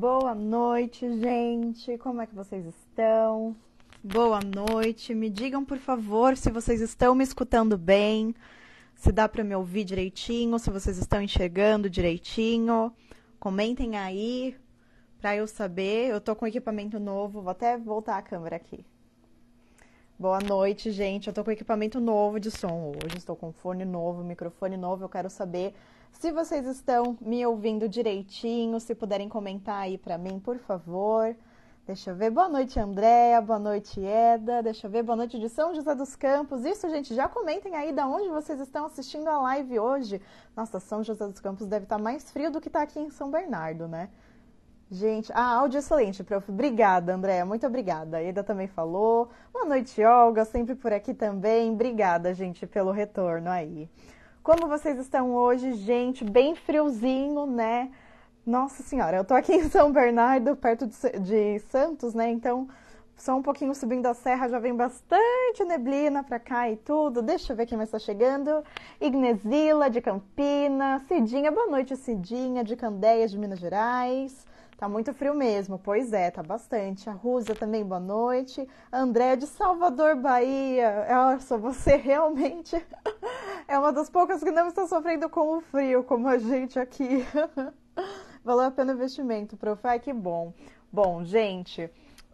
Boa noite, gente. Como é que vocês estão? Boa noite. Me digam, por favor, se vocês estão me escutando bem, se dá para me ouvir direitinho, se vocês estão enxergando direitinho. Comentem aí para eu saber. Eu tô com equipamento novo, vou até voltar a câmera aqui. Boa noite, gente. Eu tô com equipamento novo de som hoje, estou com fone novo, microfone novo. Eu quero saber se vocês estão me ouvindo direitinho, se puderem comentar aí para mim, por favor. Deixa eu ver. Boa noite, Andréa. Boa noite, Eda. Deixa eu ver. Boa noite de São José dos Campos. Isso, gente, já comentem aí de onde vocês estão assistindo a live hoje. Nossa, São José dos Campos deve estar tá mais frio do que está aqui em São Bernardo, né? Gente, ah, áudio excelente, prof. Obrigada, Andréa. Muito obrigada. A Eda também falou. Boa noite, Olga. Sempre por aqui também. Obrigada, gente, pelo retorno aí. Como vocês estão hoje, gente? Bem friozinho, né? Nossa Senhora, eu tô aqui em São Bernardo, perto de, Santos, né? Então, só um pouquinho subindo a serra, já vem bastante neblina pra cá e tudo. Deixa eu ver quem mais tá chegando. Ignesila, de Campinas. Cidinha, boa noite, Cidinha, de Candeias, de Minas Gerais. Tá muito frio mesmo, pois é, tá bastante. A Rússia também, boa noite. André de Salvador, Bahia. Nossa, você realmente é uma das poucas que não está sofrendo com o frio, como a gente aqui. Valeu a pena o investimento, prof. Ai, que bom. Bom, gente,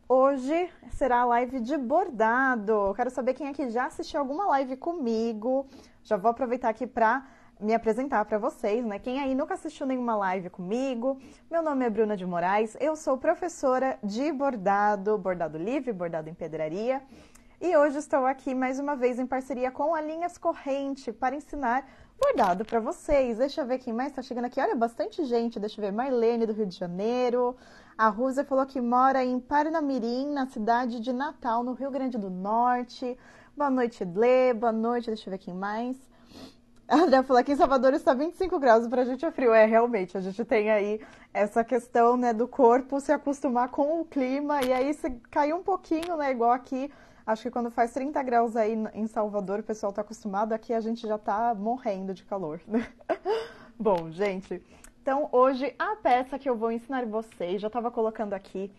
hoje será a live de bordado. Quero saber quem aqui já assistiu alguma live comigo. Já vou aproveitar aqui para me apresentar para vocês, né? Quem aí nunca assistiu nenhuma live comigo, meu nome é Bruna de Moraes, eu sou professora de bordado, bordado livre, bordado em pedraria. E hoje estou aqui mais uma vez em parceria com a Linhas Corrente para ensinar bordado para vocês. Deixa eu ver quem mais está chegando aqui. Olha, bastante gente. Deixa eu ver. Marlene, do Rio de Janeiro. A Rússia falou que mora em Parnamirim, na cidade de Natal, no Rio Grande do Norte. Boa noite, Edlê. Boa noite. Deixa eu ver quem mais. A André falou que em Salvador está 25 graus, para a gente é frio. É, realmente, a gente tem aí essa questão né, do corpo se acostumar com o clima. E aí, se cair um pouquinho, né, igual aqui, Acho que quando faz 30 graus aí em Salvador, o pessoal está acostumado, aqui a gente já está morrendo de calor. Bom, gente, então hoje a peça que eu vou ensinar vocês, já estava colocando aqui,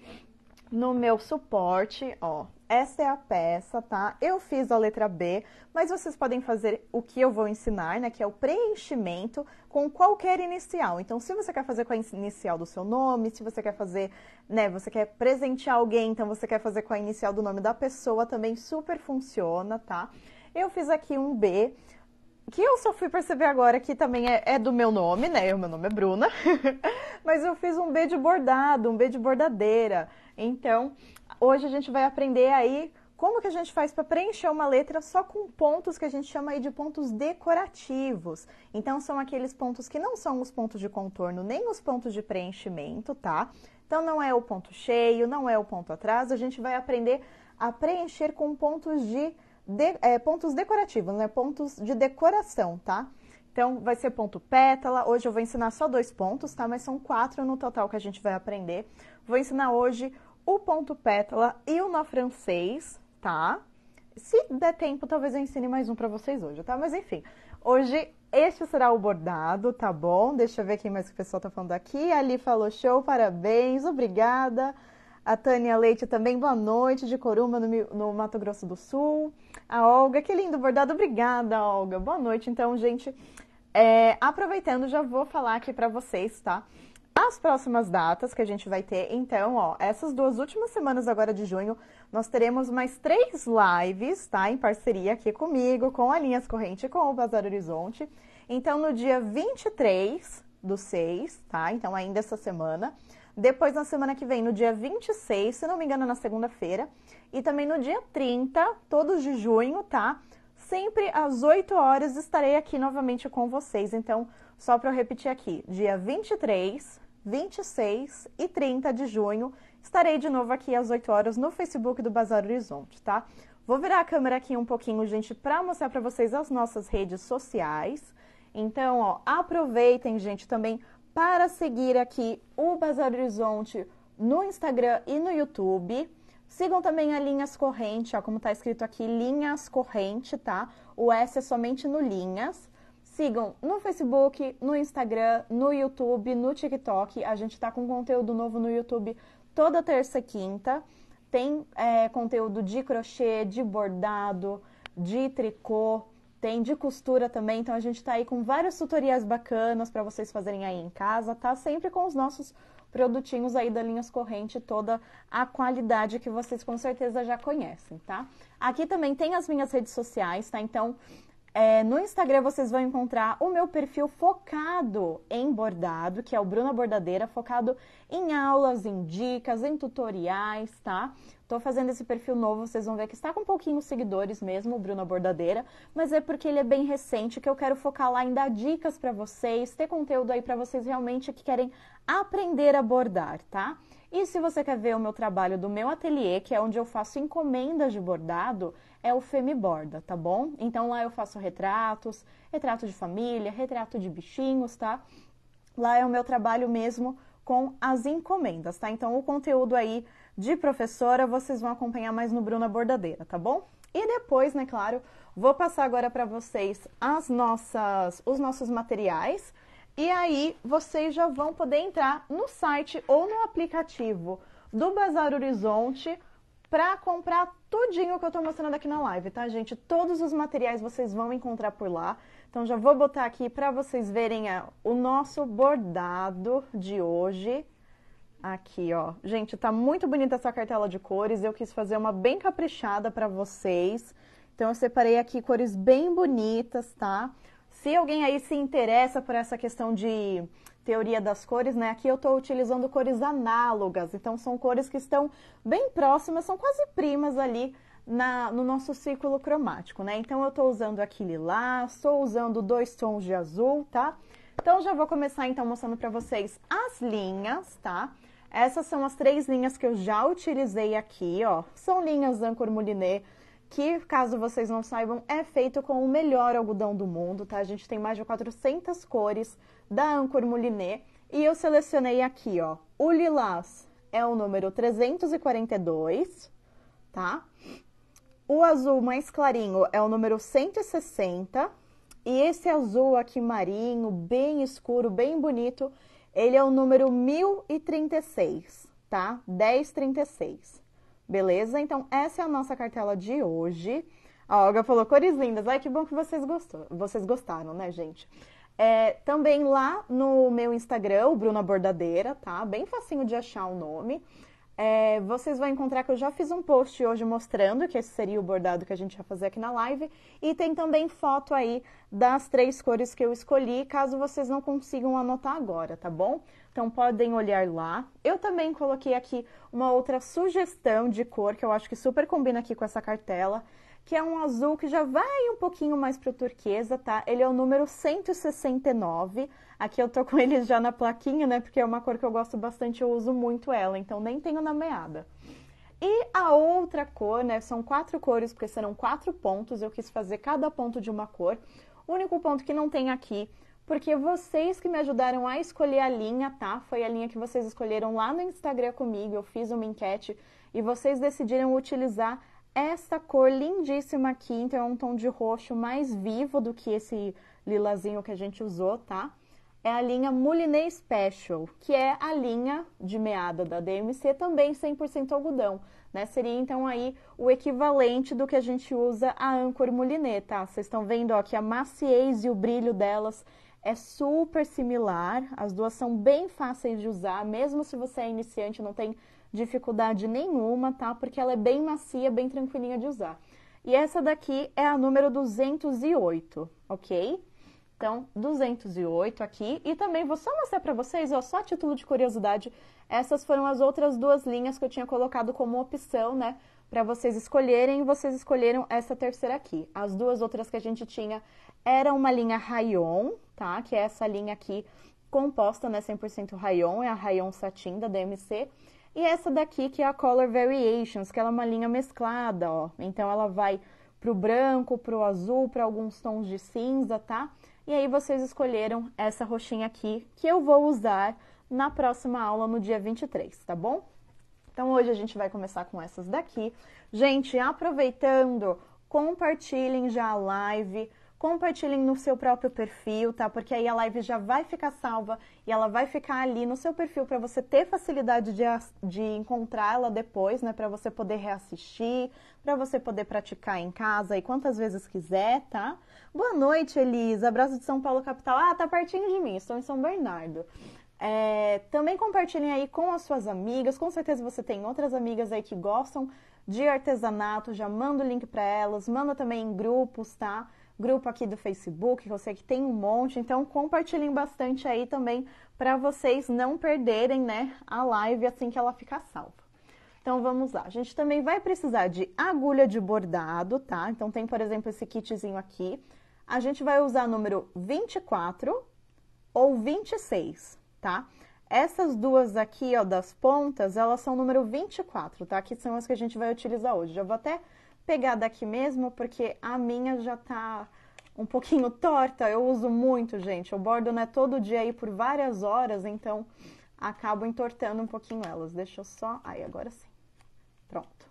no meu suporte, ó, essa é a peça, tá? Eu fiz a letra B, mas vocês podem fazer o que eu vou ensinar, né? Que é o preenchimento com qualquer inicial. Então, se você quer fazer com a inicial do seu nome, se você quer fazer, né? Você quer presentear alguém, então você quer fazer com a inicial do nome da pessoa, também super funciona, tá? Eu fiz aqui um B, que eu só fui perceber agora que também é, é do meu nome, né? O meu nome é Bruna. Mas eu fiz um B de bordado, um B de bordadeira. Então, hoje a gente vai aprender aí como que a gente faz para preencher uma letra só com pontos que a gente chama aí de pontos decorativos. Então, são aqueles pontos que não são os pontos de contorno, nem os pontos de preenchimento, tá? Então, não é o ponto cheio, não é o ponto atrás. A gente vai aprender a preencher com pontos de de, é, pontos decorativos, né? Pontos de decoração, tá? Então, vai ser ponto pétala. Hoje eu vou ensinar só dois pontos, tá? Mas são quatro no total que a gente vai aprender. Vou ensinar hoje o ponto pétala e o nó francês, tá? Se der tempo, talvez eu ensine mais um para vocês hoje, tá? Mas enfim, hoje este será o bordado, tá bom? Deixa eu ver quem mais que o pessoal tá falando aqui. Ali falou show, parabéns, obrigada. A Tânia Leite também, boa noite, de Coruma, no, no, Mato Grosso do Sul. A Olga, que lindo bordado, obrigada, Olga. Boa noite, então, gente. É, aproveitando, já vou falar aqui para vocês, tá? As próximas datas que a gente vai ter, então, ó, essas duas últimas semanas agora de junho, nós teremos mais três lives, tá? Em parceria aqui comigo, com a Linhas Corrente e com o Bazar Horizonte. Então, no dia 23 do 6, tá? Então, ainda essa semana, depois, na semana que vem, no dia 26, se não me engano, na segunda-feira. E também no dia 30, todos de junho, tá? Sempre às 8 horas estarei aqui novamente com vocês. Então, só para eu repetir aqui: dia 23, 26 e 30 de junho. Estarei de novo aqui às 8 horas no Facebook do Bazar Horizonte, tá? Vou virar a câmera aqui um pouquinho, gente, para mostrar para vocês as nossas redes sociais. Então, ó, aproveitem, gente, também para seguir aqui o Bazar Horizonte no Instagram e no YouTube. Sigam também a Linhas Corrente, ó, como está escrito aqui, Linhas Corrente, tá? O S é somente no Linhas. Sigam no Facebook, no Instagram, no YouTube, no TikTok. A gente está com conteúdo novo no YouTube toda terça e quinta. Tem é, conteúdo de crochê, de bordado, de tricô. Tem de costura também, então a gente está aí com várias tutorias bacanas para vocês fazerem aí em casa, tá? Sempre com os nossos produtinhos aí da Linhas Corrente, toda a qualidade que vocês com certeza já conhecem, tá? Aqui também tem as minhas redes sociais, tá? Então, é, no Instagram vocês vão encontrar o meu perfil focado em bordado, que é o Bruna Bordadeira, focado em aulas, em dicas, em tutoriais, tá? Estou fazendo esse perfil novo, vocês vão ver que está com um pouquinho seguidores mesmo, o Bruno Bordadeira, mas é porque ele é bem recente, que eu quero focar lá em dar dicas para vocês, ter conteúdo aí para vocês realmente que querem aprender a bordar, tá? E se você quer ver o meu trabalho do meu ateliê, que é onde eu faço encomendas de bordado, é o Femiborda, tá bom? Então lá eu faço retratos, retrato de família, retrato de bichinhos, tá? Lá é o meu trabalho mesmo com as encomendas, tá? Então o conteúdo aí de professora, vocês vão acompanhar mais no Bruna Bordadeira, tá bom? E depois, né, claro, vou passar agora para vocês as nossas, os nossos materiais. E aí vocês já vão poder entrar no site ou no aplicativo do Bazar Horizonte para comprar tudinho que eu estou mostrando aqui na live, tá, gente? Todos os materiais vocês vão encontrar por lá. Então já vou botar aqui para vocês verem a, o nosso bordado de hoje. Aqui, ó. Gente, tá muito bonita essa cartela de cores. Eu quis fazer uma bem caprichada para vocês. Então, eu separei aqui cores bem bonitas, tá? Se alguém aí se interessa por essa questão de teoria das cores, né? Aqui eu estou utilizando cores análogas, então são cores que estão bem próximas, são quase primas ali na, no nosso círculo cromático, né? Então eu estou usando aqui lilás, estou usando dois tons de azul, tá? Então já vou começar então mostrando para vocês as linhas, tá? Essas são as três linhas que eu já utilizei aqui, ó. São linhas Ancor Moulinet, que, caso vocês não saibam, é feito com o melhor algodão do mundo, tá? A gente tem mais de 400 cores da Ancor Moulinet. E eu selecionei aqui, ó, o lilás é o número 342, tá? O azul mais clarinho é o número 160. E esse azul aqui marinho, bem escuro, bem bonito, ele é o número 1036, tá? 1036. Beleza? Então, essa é a nossa cartela de hoje. A Olga falou cores lindas. Ai, que bom que vocês, gostou, vocês gostaram, né, gente? É, também lá no meu Instagram, o Bruna Bordadeira, tá? Bem facinho de achar o nome. É, vocês vão encontrar que eu já fiz um post hoje mostrando que esse seria o bordado que a gente ia fazer aqui na live. E tem também foto aí das três cores que eu escolhi, caso vocês não consigam anotar agora, tá bom? Então podem olhar lá. Eu também coloquei aqui uma outra sugestão de cor que eu acho que super combina aqui com essa cartela, que é um azul que já vai um pouquinho mais pro turquesa, tá? Ele é o número 169. 169. Aqui eu tô com eles já na plaquinha, né? Porque é uma cor que eu gosto bastante, eu uso muito ela, então nem tenho na meada. E a outra cor, né? São quatro cores, porque serão quatro pontos. Eu quis fazer cada ponto de uma cor. O único ponto que não tem aqui, porque vocês que me ajudaram a escolher a linha, tá? Foi a linha que vocês escolheram lá no Instagram comigo. Eu fiz uma enquete e vocês decidiram utilizar esta cor lindíssima aqui. Então é um tom de roxo mais vivo do que esse lilazinho que a gente usou, tá? é a linha Moulinet Special, que é a linha de meada da DMC, também 100% algodão. Né? Seria então aí o equivalente do que a gente usa a Anchor Moulinet, tá? Vocês estão vendo ó, que a maciez e o brilho delas é super similar, as duas são bem fáceis de usar, mesmo se você é iniciante, não tem dificuldade nenhuma, tá? Porque ela é bem macia, bem tranquilinha de usar. E essa daqui é a número 208, ok? Então, 208 aqui. E também vou só mostrar para vocês, ó, só a título de curiosidade, essas foram as outras duas linhas que eu tinha colocado como opção, né? Para vocês escolherem, vocês escolheram essa terceira aqui. As duas outras que a gente tinha era uma linha Rayon, tá? Que é essa linha aqui composta, né, 100% Rayon, é a Rayon Satin da DMC. E essa daqui que é a Color Variations, que ela é uma linha mesclada, ó. Então ela vai pro branco, pro azul, para alguns tons de cinza, tá? E aí vocês escolheram essa roxinha aqui, que eu vou usar na próxima aula no dia 23, tá bom? Então hoje a gente vai começar com essas daqui. Gente, aproveitando, compartilhem já a live, compartilhem no seu próprio perfil, tá? Porque aí a live já vai ficar salva e ela vai ficar ali no seu perfil para você ter facilidade de, de encontrá-la depois, né? Para você poder reassistir, para você poder praticar em casa e quantas vezes quiser, tá? Boa noite, Elisa. Abraço de São Paulo, capital. Ah, tá pertinho de mim, estou em São Bernardo. É, também compartilhem aí com as suas amigas. Com certeza você tem outras amigas aí que gostam de artesanato. Já manda o link para elas, manda também em grupos, tá? grupo aqui do Facebook, que eu sei que tem um monte, então compartilhem bastante aí também para vocês não perderem, né, a live assim que ela ficar salva. Então vamos lá. A gente também vai precisar de agulha de bordado, tá? Então tem, por exemplo, esse kitzinho aqui. A gente vai usar número 24 ou 26, tá? Essas duas aqui, ó, das pontas, elas são número 24, tá? Que são as que a gente vai utilizar hoje. Já vou até pegar daqui mesmo, porque a minha já tá um pouquinho torta. Eu uso muito, gente. Eu bordo né, todo dia aí por várias horas, então acabo entortando um pouquinho elas. Deixa eu só. Aí, agora sim. Pronto.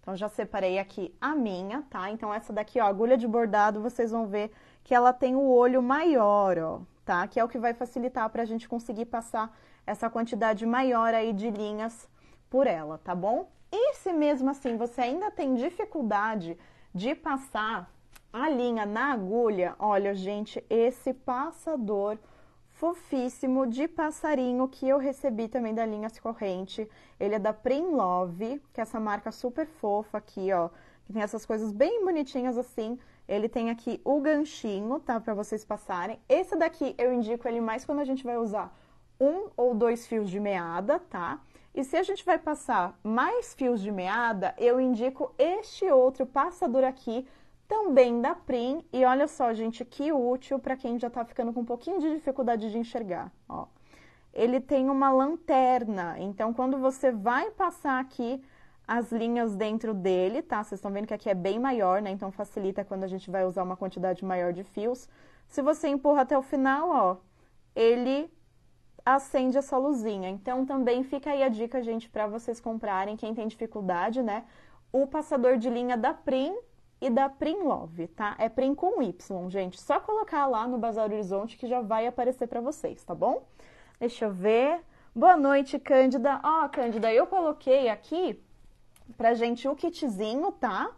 Então, já separei aqui a minha, tá? Então, essa daqui, ó, agulha de bordado, vocês vão ver que ela tem o olho maior, ó, tá? Que é o que vai facilitar pra gente conseguir passar essa quantidade maior aí de linhas por ela, tá bom? E se mesmo assim você ainda tem dificuldade de passar a linha na agulha, olha, gente, esse passador fofíssimo de passarinho que eu recebi também da linha corrente. Ele é da Prim Love, que é essa marca super fofa aqui, ó, que tem essas coisas bem bonitinhas assim. Ele tem aqui o ganchinho, tá, para vocês passarem. Esse daqui eu indico ele mais quando a gente vai usar um ou dois fios de meada, tá? E se a gente vai passar mais fios de meada, eu indico este outro passador aqui, também da Prim. E olha só, gente, que útil para quem já está ficando com um pouquinho de dificuldade de enxergar, ó. Ele tem uma lanterna, então quando você vai passar aqui as linhas dentro dele, tá? Vocês estão vendo que aqui é bem maior, né? Então facilita quando a gente vai usar uma quantidade maior de fios. Se você empurra até o final, ó, ele acende essa luzinha. Então também fica aí a dica, gente, para vocês comprarem, quem tem dificuldade, né? O passador de linha da Prim e da Prim Love, tá? É Prim com Y, gente. Só colocar lá no Bazar Horizonte que já vai aparecer para vocês, tá bom? Deixa eu ver. Boa noite, Cândida. Ó, oh, Cândida, eu coloquei aqui pra gente o kitzinho, tá?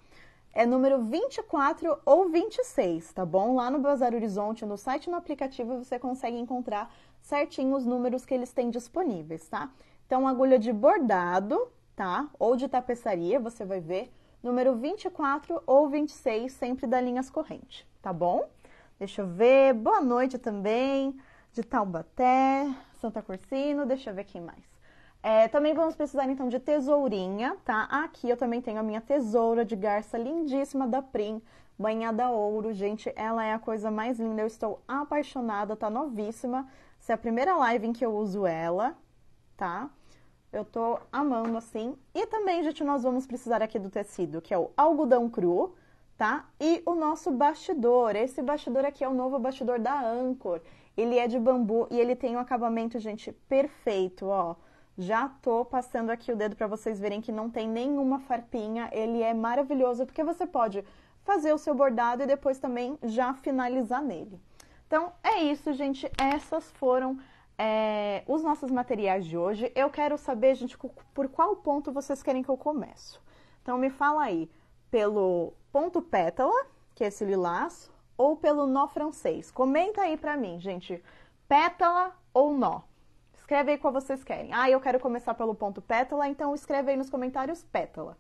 É número 24 ou 26, tá bom? Lá no Bazar Horizonte, no site no aplicativo, você consegue encontrar certinho os números que eles têm disponíveis, tá? Então, agulha de bordado, tá? Ou de tapeçaria, você vai ver número 24 ou 26, sempre da linhas corrente, tá bom? Deixa eu ver, boa noite também, de Taubaté, Santa Cursino, deixa eu ver quem mais. É, também vamos precisar, então, de tesourinha, tá? Aqui eu também tenho a minha tesoura de garça lindíssima da Prim, banhada a ouro. Gente, ela é a coisa mais linda, eu estou apaixonada, tá novíssima. Essa é a primeira live em que eu uso ela, tá? Eu tô amando assim. E também, gente, nós vamos precisar aqui do tecido, que é o algodão cru, tá? E o nosso bastidor. Esse bastidor aqui é o novo bastidor da Anchor. Ele é de bambu e ele tem um acabamento, gente, perfeito, ó. Já tô passando aqui o dedo para vocês verem que não tem nenhuma farpinha. Ele é maravilhoso porque você pode fazer o seu bordado e depois também já finalizar nele. Então é isso, gente. Essas foram é, os nossos materiais de hoje. Eu quero saber, gente, por qual ponto vocês querem que eu começo. Então me fala aí, pelo ponto pétala, que é esse lilás, ou pelo nó francês. Comenta aí pra mim, gente, pétala ou nó. Escreve aí qual vocês querem. Ah, eu quero começar pelo ponto pétala, então escreve aí nos comentários pétala,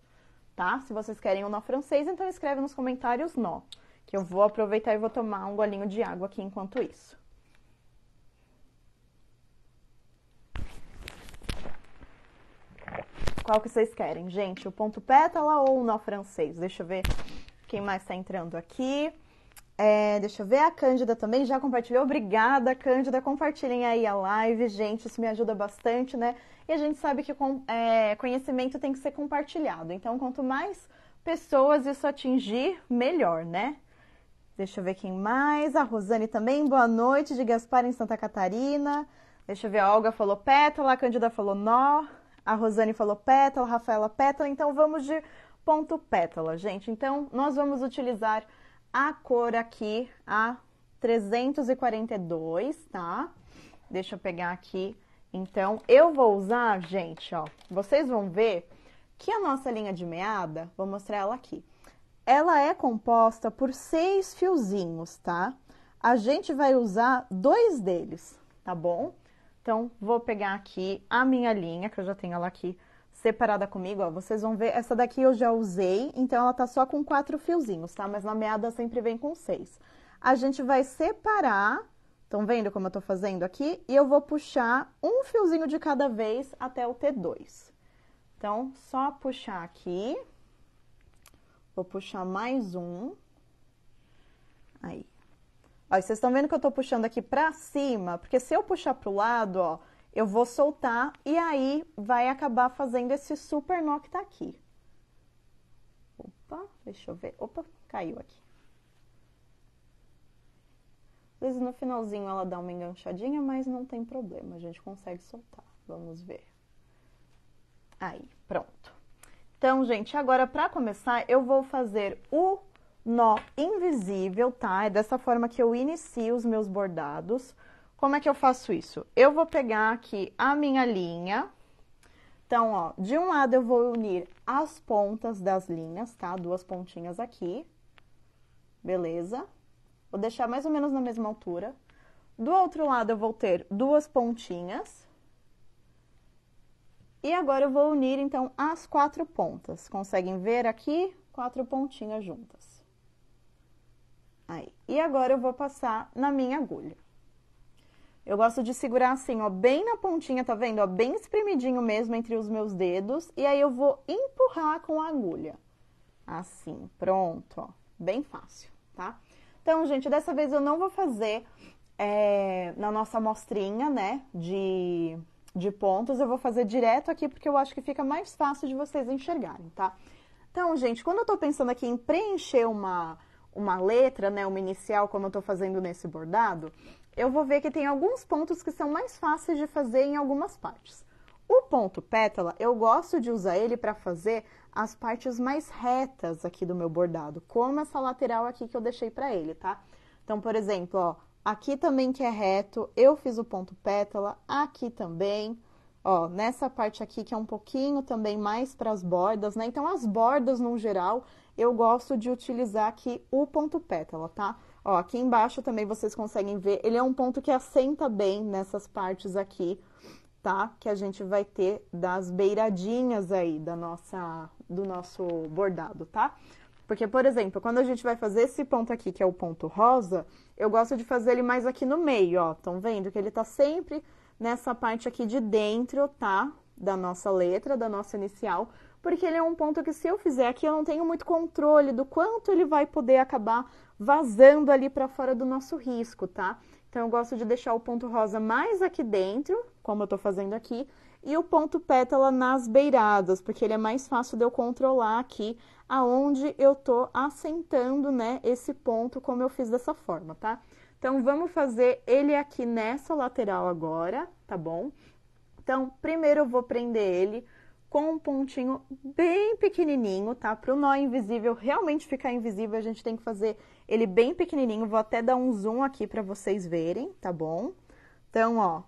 tá? Se vocês querem o nó francês, então escreve nos comentários nó que eu vou aproveitar e vou tomar um golinho de água aqui enquanto isso. Qual que vocês querem, gente? O ponto pétala ou o nó francês? Deixa eu ver quem mais está entrando aqui. É, deixa eu ver, a Cândida também já compartilhou. Obrigada, Cândida. Compartilhem aí a live, gente. Isso me ajuda bastante, né? E a gente sabe que com, é, conhecimento tem que ser compartilhado. Então, quanto mais pessoas isso atingir, melhor, né? Deixa eu ver quem mais. A Rosane também, boa noite, de Gaspar em Santa Catarina. Deixa eu ver, a Olga falou pétala, a Cândida falou nó, a Rosane falou pétala, a Rafaela pétala. Então vamos de ponto pétala, gente. Então nós vamos utilizar a cor aqui, a 342, tá? Deixa eu pegar aqui. Então, eu vou usar, gente, ó, vocês vão ver que a nossa linha de meada, vou mostrar ela aqui ela é composta por seis fiozinhos, tá? A gente vai usar dois deles, tá bom? Então, vou pegar aqui a minha linha, que eu já tenho ela aqui separada comigo, ó. Vocês vão ver, essa daqui eu já usei, então ela tá só com quatro fiozinhos, tá? Mas na meada sempre vem com seis. A gente vai separar, estão vendo como eu tô fazendo aqui? E eu vou puxar um fiozinho de cada vez até o T2. Então, só puxar aqui Vou puxar mais um. Aí. Ó, vocês estão vendo que eu tô puxando aqui pra cima? Porque se eu puxar pro lado, ó, eu vou soltar e aí vai acabar fazendo esse super nó que tá aqui. Opa, deixa eu ver. Opa, caiu aqui. Às vezes no finalzinho ela dá uma enganchadinha, mas não tem problema, a gente consegue soltar. Vamos ver. Aí, pronto. Então, gente, agora para começar, eu vou fazer o nó invisível, tá? É dessa forma que eu inicio os meus bordados. Como é que eu faço isso? Eu vou pegar aqui a minha linha. Então, ó, de um lado eu vou unir as pontas das linhas, tá? Duas pontinhas aqui. Beleza? Vou deixar mais ou menos na mesma altura. Do outro lado eu vou ter duas pontinhas e agora eu vou unir então as quatro pontas. Conseguem ver aqui? Quatro pontinhas juntas. Aí. E agora eu vou passar na minha agulha. Eu gosto de segurar assim, ó, bem na pontinha, tá vendo? Ó, bem espremidinho mesmo entre os meus dedos. E aí eu vou empurrar com a agulha. Assim, pronto, ó. Bem fácil, tá? Então, gente, dessa vez eu não vou fazer é, na nossa amostrinha, né, de de pontos. Eu vou fazer direto aqui porque eu acho que fica mais fácil de vocês enxergarem, tá? Então, gente, quando eu estou pensando aqui em preencher uma, uma letra, né, uma inicial, como eu estou fazendo nesse bordado, eu vou ver que tem alguns pontos que são mais fáceis de fazer em algumas partes. O ponto pétala, eu gosto de usar ele para fazer as partes mais retas aqui do meu bordado, como essa lateral aqui que eu deixei para ele, tá? Então, por exemplo, ó, aqui também que é reto, eu fiz o ponto pétala, aqui também, ó, nessa parte aqui que é um pouquinho também mais para as bordas, né? Então, as bordas no geral, eu gosto de utilizar aqui o ponto pétala, tá? Ó, aqui embaixo também vocês conseguem ver, ele é um ponto que assenta bem nessas partes aqui, tá? Que a gente vai ter das beiradinhas aí da nossa, do nosso bordado, tá? Porque, por exemplo, quando a gente vai fazer esse ponto aqui, que é o ponto rosa, eu gosto de fazer ele mais aqui no meio, ó. Estão vendo que ele tá sempre nessa parte aqui de dentro, tá? Da nossa letra, da nossa inicial, porque ele é um ponto que se eu fizer aqui eu não tenho muito controle do quanto ele vai poder acabar vazando ali para fora do nosso risco, tá? Então eu gosto de deixar o ponto rosa mais aqui dentro, como eu tô fazendo aqui, e o ponto pétala nas beiradas, porque ele é mais fácil de eu controlar aqui aonde eu tô assentando, né, esse ponto como eu fiz dessa forma, tá? Então, vamos fazer ele aqui nessa lateral agora, tá bom? Então, primeiro eu vou prender ele com um pontinho bem pequenininho, tá? Para o nó invisível realmente ficar invisível, a gente tem que fazer ele bem pequenininho. Vou até dar um zoom aqui para vocês verem, tá bom? Então, ó,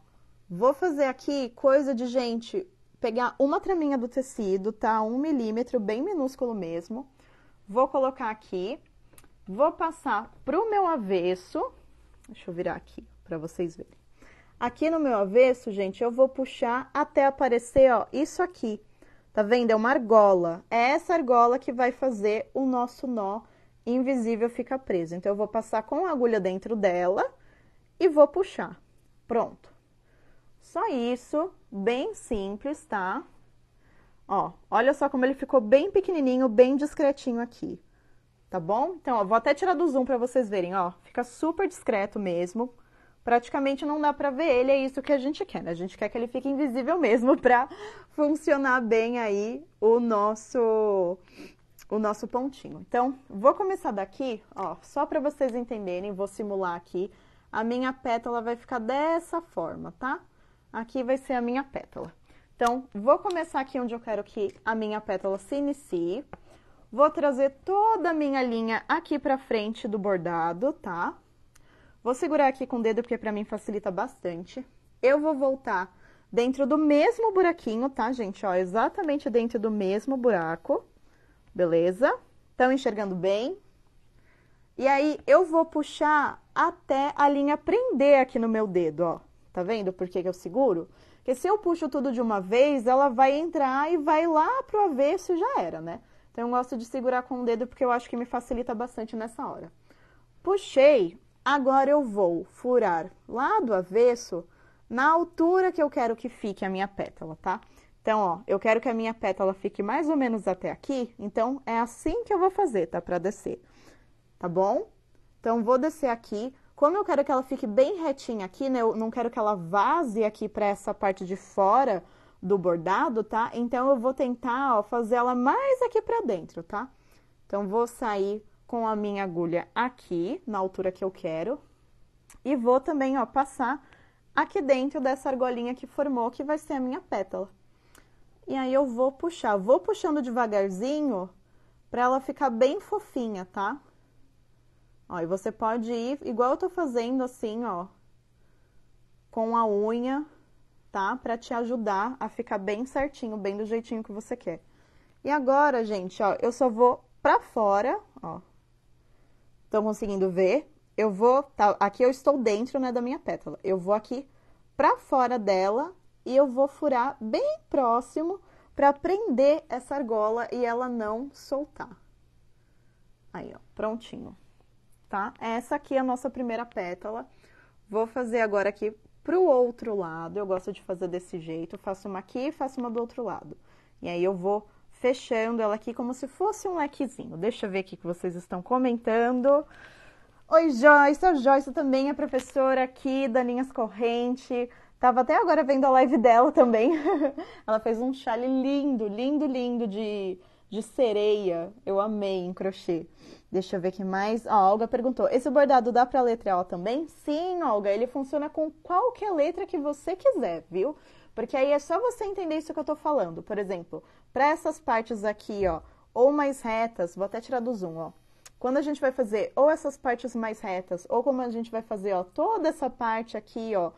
vou fazer aqui coisa de, gente, pegar uma traminha do tecido, tá? Um milímetro, bem minúsculo mesmo. Vou colocar aqui. Vou passar pro meu avesso. Deixa eu virar aqui para vocês verem. Aqui no meu avesso, gente, eu vou puxar até aparecer, ó, isso aqui. Tá vendo? É uma argola. É essa argola que vai fazer o nosso nó invisível ficar preso. Então, eu vou passar com a agulha dentro dela e vou puxar. Pronto. Só isso, bem simples, tá? Ó, olha só como ele ficou bem pequenininho, bem discretinho aqui, tá bom? Então, ó, vou até tirar do zoom para vocês verem, ó, fica super discreto mesmo. Praticamente não dá para ver ele, é isso que a gente quer, né? A gente quer que ele fique invisível mesmo para funcionar bem aí o nosso o nosso pontinho. Então, vou começar daqui, ó, só para vocês entenderem, vou simular aqui. A minha pétala vai ficar dessa forma, tá? Tá? Aqui vai ser a minha pétala. Então, vou começar aqui onde eu quero que a minha pétala se inicie. Vou trazer toda a minha linha aqui pra frente do bordado, tá? Vou segurar aqui com o dedo, porque pra mim facilita bastante. Eu vou voltar dentro do mesmo buraquinho, tá, gente? Ó, exatamente dentro do mesmo buraco. Beleza? Estão enxergando bem? E aí, eu vou puxar até a linha prender aqui no meu dedo, ó. Tá vendo por que, que eu seguro? Porque se eu puxo tudo de uma vez, ela vai entrar e vai lá pro avesso e já era, né? Então eu gosto de segurar com o dedo porque eu acho que me facilita bastante nessa hora. Puxei, agora eu vou furar lá do avesso na altura que eu quero que fique a minha pétala, tá? Então, ó, eu quero que a minha pétala fique mais ou menos até aqui, então é assim que eu vou fazer, tá? Pra descer, tá bom? Então, vou descer aqui, como eu quero que ela fique bem retinha aqui, né? Eu não quero que ela vaze aqui para essa parte de fora do bordado, tá? Então, eu vou tentar, ó, fazer ela mais aqui para dentro, tá? Então, vou sair com a minha agulha aqui, na altura que eu quero. E vou também, ó, passar aqui dentro dessa argolinha que formou, que vai ser a minha pétala. E aí, eu vou puxar. Vou puxando devagarzinho pra ela ficar bem fofinha, tá? Tá? Ó, e você pode ir, igual eu tô fazendo assim, ó, com a unha, tá? Pra te ajudar a ficar bem certinho, bem do jeitinho que você quer. E agora, gente, ó, eu só vou pra fora, ó. Estão conseguindo ver? Eu vou, tá, aqui eu estou dentro, né, da minha pétala. Eu vou aqui pra fora dela e eu vou furar bem próximo para prender essa argola e ela não soltar. Aí, ó, prontinho tá? Essa aqui é a nossa primeira pétala. Vou fazer agora aqui pro outro lado, eu gosto de fazer desse jeito, faço uma aqui e faço uma do outro lado. E aí eu vou fechando ela aqui como se fosse um lequezinho. Deixa eu ver aqui que vocês estão comentando. Oi, Joyce, a Joyce também é professora aqui da Linhas Corrente. Tava até agora vendo a live dela também. ela fez um chale lindo, lindo, lindo de de sereia. Eu amei em crochê. Deixa eu ver que mais. Ó, a Olga perguntou: esse bordado dá para letra O também? Sim, Olga, ele funciona com qualquer letra que você quiser, viu? Porque aí é só você entender isso que eu tô falando. Por exemplo, para essas partes aqui, ó, ou mais retas, vou até tirar do zoom, ó. Quando a gente vai fazer ou essas partes mais retas, ou como a gente vai fazer, ó, toda essa parte aqui, ó,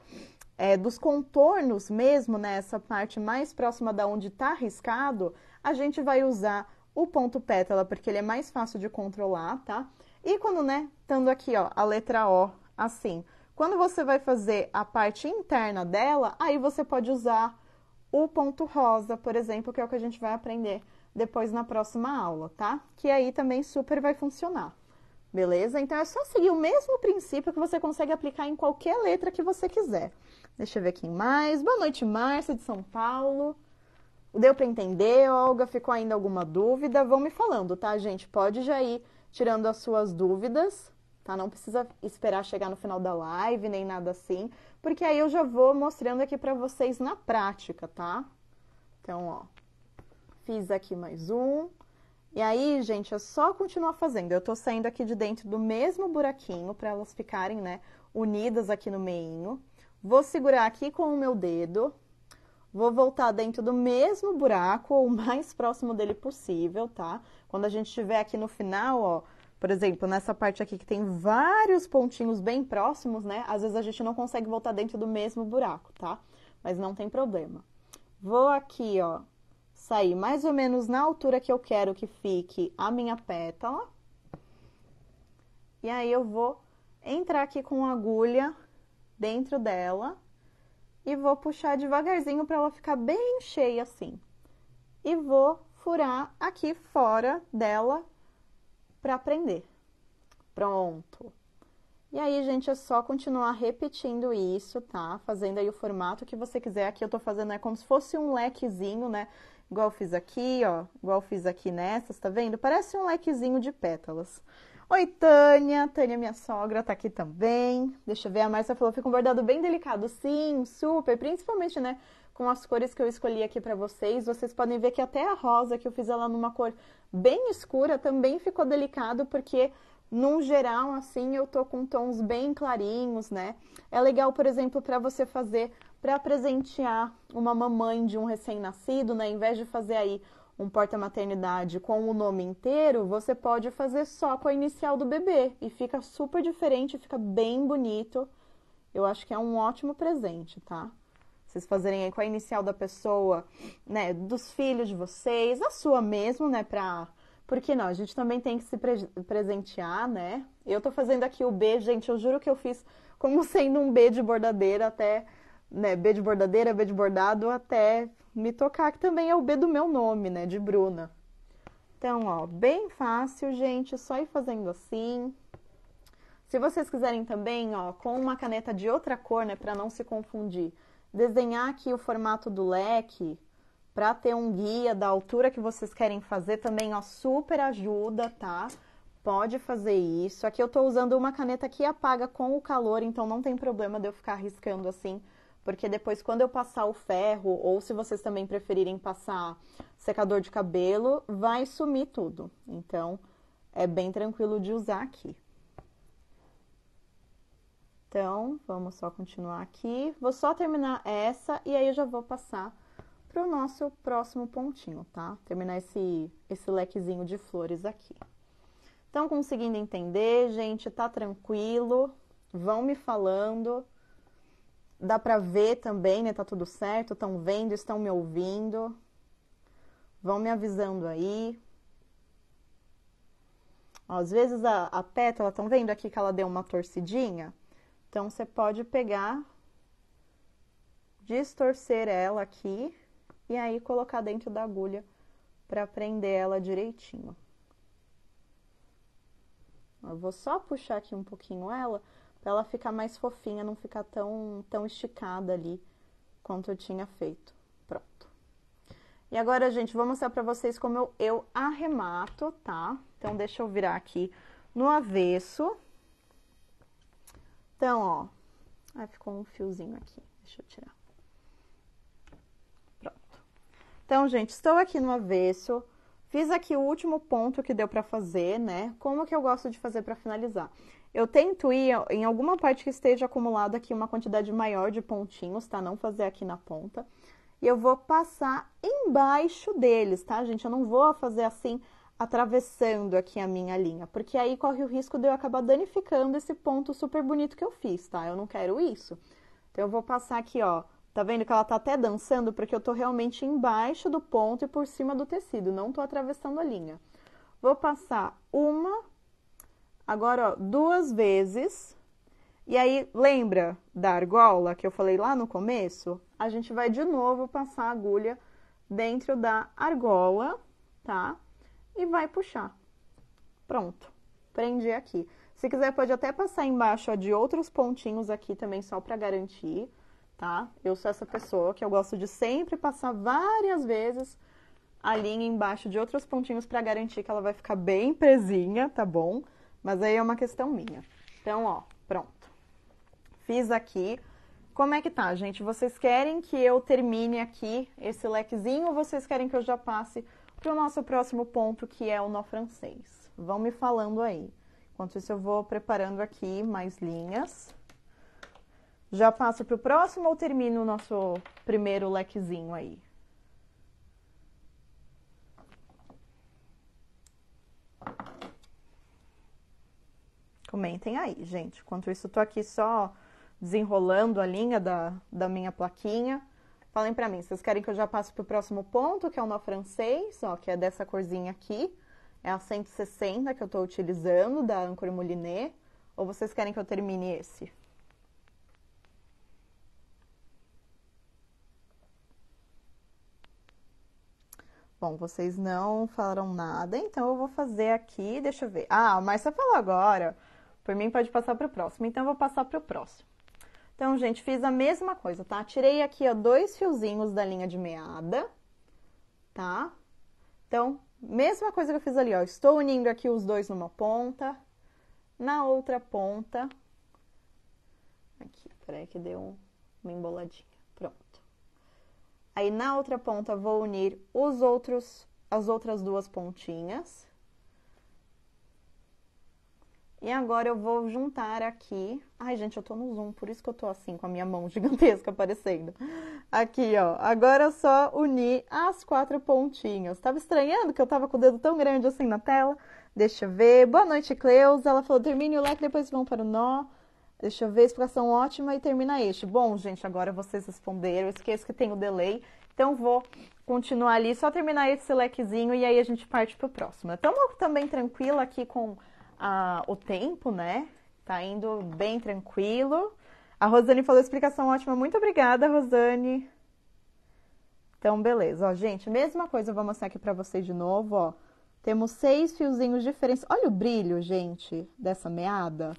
é, dos contornos mesmo, né, essa parte mais próxima da onde tá riscado, a gente vai usar o ponto pétala, porque ele é mais fácil de controlar, tá? E quando, né, estando aqui, ó, a letra O, assim, quando você vai fazer a parte interna dela, aí você pode usar o ponto rosa, por exemplo, que é o que a gente vai aprender depois na próxima aula, tá? Que aí também super vai funcionar, beleza? Então, é só seguir o mesmo princípio que você consegue aplicar em qualquer letra que você quiser. Deixa eu ver quem mais. Boa noite, Márcia, de São Paulo. Deu para entender, Olga? Ficou ainda alguma dúvida? Vão me falando, tá, gente? Pode já ir tirando as suas dúvidas, tá? Não precisa esperar chegar no final da live, nem nada assim, porque aí eu já vou mostrando aqui para vocês na prática, tá? Então, ó, fiz aqui mais um. E aí, gente, é só continuar fazendo. Eu tô saindo aqui de dentro do mesmo buraquinho para elas ficarem, né, unidas aqui no meio. Vou segurar aqui com o meu dedo, Vou voltar dentro do mesmo buraco ou o mais próximo dele possível, tá? Quando a gente estiver aqui no final, ó, por exemplo, nessa parte aqui que tem vários pontinhos bem próximos, né? Às vezes a gente não consegue voltar dentro do mesmo buraco, tá? Mas não tem problema. Vou aqui, ó, sair mais ou menos na altura que eu quero que fique a minha pétala. E aí eu vou entrar aqui com a agulha dentro dela e vou puxar devagarzinho para ela ficar bem cheia assim. E vou furar aqui fora dela para prender. Pronto. E aí, gente, é só continuar repetindo isso, tá? Fazendo aí o formato que você quiser. Aqui eu tô fazendo é como se fosse um lequezinho, né? Igual eu fiz aqui, ó. Igual eu fiz aqui nessas, tá vendo? Parece um lequezinho de pétalas. Oi, Tânia. Tânia, minha sogra, tá aqui também. Deixa eu ver, a Márcia falou, fica um bordado bem delicado. Sim, super, principalmente, né, com as cores que eu escolhi aqui para vocês. Vocês podem ver que até a rosa, que eu fiz ela numa cor bem escura, também ficou delicado, porque num geral, assim, eu tô com tons bem clarinhos, né? É legal, por exemplo, para você fazer para presentear uma mamãe de um recém-nascido, né? Em vez de fazer aí um porta-maternidade com o nome inteiro, você pode fazer só com a inicial do bebê e fica super diferente, fica bem bonito. Eu acho que é um ótimo presente, tá? Vocês fazerem aí com a inicial da pessoa, né, dos filhos de vocês, a sua mesmo, né, pra porque não, a gente também tem que se pre presentear, né? Eu tô fazendo aqui o B, gente, eu juro que eu fiz como sendo um B de bordadeira até né, B de bordadeira, B de bordado, até me tocar, que também é o B do meu nome, né, de Bruna. Então, ó, bem fácil, gente, é só ir fazendo assim. Se vocês quiserem também, ó, com uma caneta de outra cor, né, para não se confundir, desenhar aqui o formato do leque para ter um guia da altura que vocês querem fazer também, ó, super ajuda, tá? Pode fazer isso. Aqui eu tô usando uma caneta que apaga com o calor, então não tem problema de eu ficar riscando assim porque depois quando eu passar o ferro, ou se vocês também preferirem passar secador de cabelo, vai sumir tudo. Então, é bem tranquilo de usar aqui. Então, vamos só continuar aqui. Vou só terminar essa e aí eu já vou passar para o nosso próximo pontinho, tá? Terminar esse, esse lequezinho de flores aqui. Estão conseguindo entender, gente? Tá tranquilo? Vão me falando. Dá para ver também, né? Tá tudo certo? Estão vendo? Estão me ouvindo? Vão me avisando aí. Ó, às vezes a, a pétala, estão vendo aqui que ela deu uma torcidinha? Então você pode pegar, distorcer ela aqui e aí colocar dentro da agulha para prender ela direitinho. Eu vou só puxar aqui um pouquinho ela Pra ela ficar mais fofinha, não ficar tão, tão esticada ali quanto eu tinha feito. Pronto. E agora, gente, vou mostrar pra vocês como eu, eu arremato, tá? Então, deixa eu virar aqui no avesso. Então, ó. Ai, ficou um fiozinho aqui. Deixa eu tirar. Pronto. Então, gente, estou aqui no avesso. Fiz aqui o último ponto que deu pra fazer, né? Como que eu gosto de fazer pra finalizar? Eu tento ir em alguma parte que esteja acumulada aqui uma quantidade maior de pontinhos, tá? Não fazer aqui na ponta. E eu vou passar embaixo deles, tá, gente? Eu não vou fazer assim atravessando aqui a minha linha, porque aí corre o risco de eu acabar danificando esse ponto super bonito que eu fiz, tá? Eu não quero isso. Então, eu vou passar aqui, ó, Tá vendo que ela tá até dançando porque eu tô realmente embaixo do ponto e por cima do tecido, não tô atravessando a linha. Vou passar uma, Agora, ó, duas vezes. E aí, lembra da argola que eu falei lá no começo? A gente vai de novo passar a agulha dentro da argola, tá? E vai puxar. Pronto. Prendi aqui. Se quiser, pode até passar embaixo ó, de outros pontinhos aqui também, só para garantir, tá? Eu sou essa pessoa que eu gosto de sempre passar várias vezes a linha embaixo de outros pontinhos para garantir que ela vai ficar bem presinha, tá bom? Mas aí é uma questão minha. Então, ó, pronto. Fiz aqui. Como é que tá, gente? Vocês querem que eu termine aqui esse lequezinho ou vocês querem que eu já passe para o nosso próximo ponto, que é o nó francês? Vão me falando aí. Enquanto isso, eu vou preparando aqui mais linhas. Já passo para o próximo ou termino o nosso primeiro lequezinho aí? comentem aí, gente. Enquanto isso, tô aqui só desenrolando a linha da, da minha plaquinha. Falem para mim, vocês querem que eu já passe pro próximo ponto, que é o nó francês, ó, que é dessa corzinha aqui. É a 160 que eu tô utilizando, da Anchor Moulinet. Ou vocês querem que eu termine esse? Bom, vocês não falaram nada, então eu vou fazer aqui, deixa eu ver. Ah, mas você falou agora por mim, pode passar para o próximo. Então, eu vou passar para o próximo. Então, gente, fiz a mesma coisa, tá? Tirei aqui, ó, dois fiozinhos da linha de meada, tá? Então, mesma coisa que eu fiz ali, ó. Estou unindo aqui os dois numa ponta, na outra ponta. Aqui, peraí que deu uma emboladinha. Pronto. Aí, na outra ponta, vou unir os outros, as outras duas pontinhas. E agora eu vou juntar aqui. Ai, gente, eu tô no Zoom, por isso que eu tô assim, com a minha mão gigantesca aparecendo. Aqui, ó. Agora é só unir as quatro pontinhas. Tava estranhando que eu tava com o dedo tão grande assim na tela? Deixa eu ver. Boa noite, Cleus. Ela falou: termine o leque depois vão para o nó. Deixa eu ver, explicação ótima e termina este. Bom, gente, agora vocês responderam. Eu esqueço que tem o delay. Então, vou continuar ali, só terminar esse lequezinho e aí a gente parte pro próximo. Eu tô também tranquila aqui com ah, o tempo, né? Tá indo bem tranquilo. A Rosane falou explicação ótima. Muito obrigada, Rosane. Então, beleza. Ó, gente, mesma coisa eu vou mostrar aqui pra vocês de novo, ó. Temos seis fiozinhos diferentes. Olha o brilho, gente, dessa meada.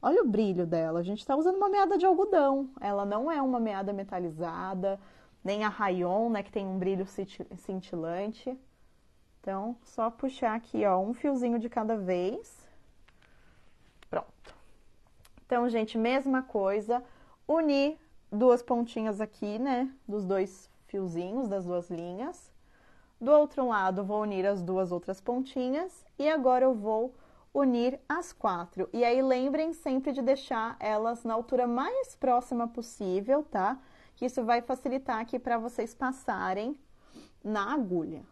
Olha o brilho dela. A gente está usando uma meada de algodão. Ela não é uma meada metalizada, nem a rayon, né, que tem um brilho cintilante. Então, só puxar aqui, ó, um fiozinho de cada vez. Pronto. Então, gente, mesma coisa, unir duas pontinhas aqui, né, dos dois fiozinhos, das duas linhas. Do outro lado, vou unir as duas outras pontinhas e agora eu vou unir as quatro. E aí, lembrem sempre de deixar elas na altura mais próxima possível, tá? Que isso vai facilitar aqui para vocês passarem na agulha.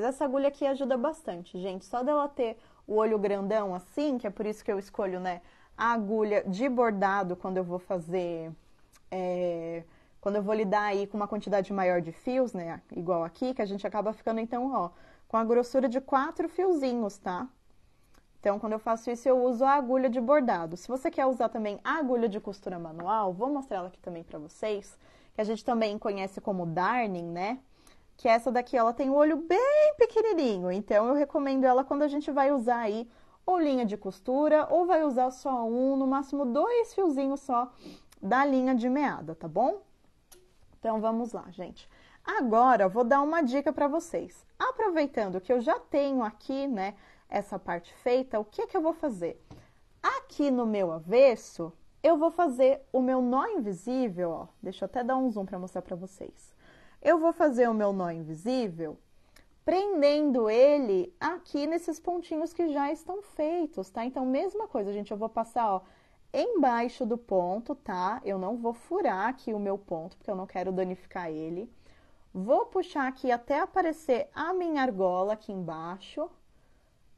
Mas essa agulha aqui ajuda bastante, gente. Só dela ter o olho grandão assim, que é por isso que eu escolho, né, a agulha de bordado quando eu vou fazer... É, quando eu vou lidar aí com uma quantidade maior de fios, né, igual aqui, que a gente acaba ficando, então, ó, com a grossura de quatro fiozinhos, tá? Então, quando eu faço isso, eu uso a agulha de bordado. Se você quer usar também a agulha de costura manual, vou mostrar ela aqui também pra vocês, que a gente também conhece como darning, né? que essa daqui ela tem o um olho bem pequenininho, então eu recomendo ela quando a gente vai usar aí ou linha de costura, ou vai usar só um, no máximo dois fiozinhos só da linha de meada, tá bom? Então vamos lá, gente. Agora vou dar uma dica para vocês. Aproveitando que eu já tenho aqui, né, essa parte feita, o que que eu vou fazer? Aqui no meu avesso, eu vou fazer o meu nó invisível, ó. Deixa eu até dar um zoom para mostrar para vocês. Eu vou fazer o meu nó invisível prendendo ele aqui nesses pontinhos que já estão feitos, tá? Então, mesma coisa, gente, eu vou passar, ó, embaixo do ponto, tá? Eu não vou furar aqui o meu ponto, porque eu não quero danificar ele. Vou puxar aqui até aparecer a minha argola aqui embaixo.